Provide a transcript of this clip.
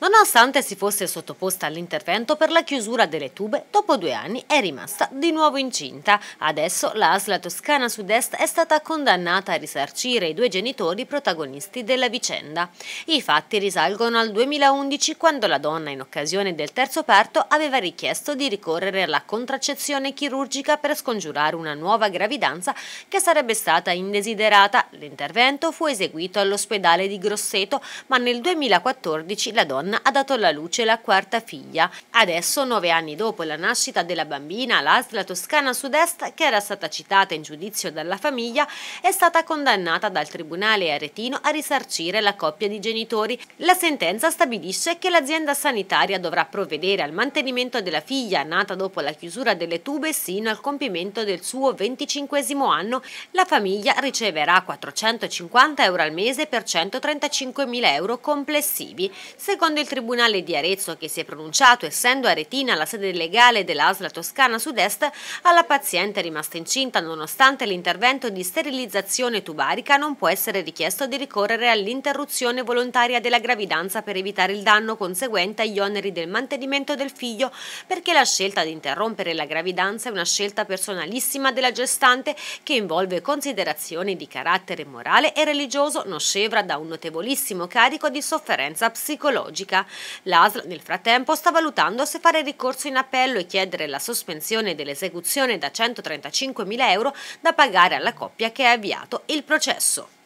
Nonostante si fosse sottoposta all'intervento per la chiusura delle tube, dopo due anni è rimasta di nuovo incinta. Adesso la ASLA Toscana Sud-Est è stata condannata a risarcire i due genitori protagonisti della vicenda. I fatti risalgono al 2011 quando la donna in occasione del terzo parto aveva richiesto di ricorrere alla contraccezione chirurgica per scongiurare una nuova gravidanza che sarebbe stata indesiderata. L'intervento fu eseguito all'ospedale di Grosseto, ma nel 2014 la donna Dorn ha dato alla luce la quarta figlia. Adesso, nove anni dopo la nascita della bambina, l'Asla Toscana Sud-Est, che era stata citata in giudizio dalla famiglia, è stata condannata dal tribunale aretino a risarcire la coppia di genitori. La sentenza stabilisce che l'azienda sanitaria dovrà provvedere al mantenimento della figlia nata dopo la chiusura delle tube sino al compimento del suo 25 anno. La famiglia riceverà 450 euro al mese per 135 mila euro complessivi. Secondo Secondo il Tribunale di Arezzo, che si è pronunciato essendo aretina la sede legale dell'Asla Toscana Sud-Est, alla paziente rimasta incinta nonostante l'intervento di sterilizzazione tubarica non può essere richiesto di ricorrere all'interruzione volontaria della gravidanza per evitare il danno conseguente agli oneri del mantenimento del figlio, perché la scelta di interrompere la gravidanza è una scelta personalissima della gestante che involve considerazioni di carattere morale e religioso non scevra da un notevolissimo carico di sofferenza psicologica. Musica. L'ASL nel frattempo sta valutando se fare ricorso in appello e chiedere la sospensione dell'esecuzione da 135.000 euro da pagare alla coppia che ha avviato il processo.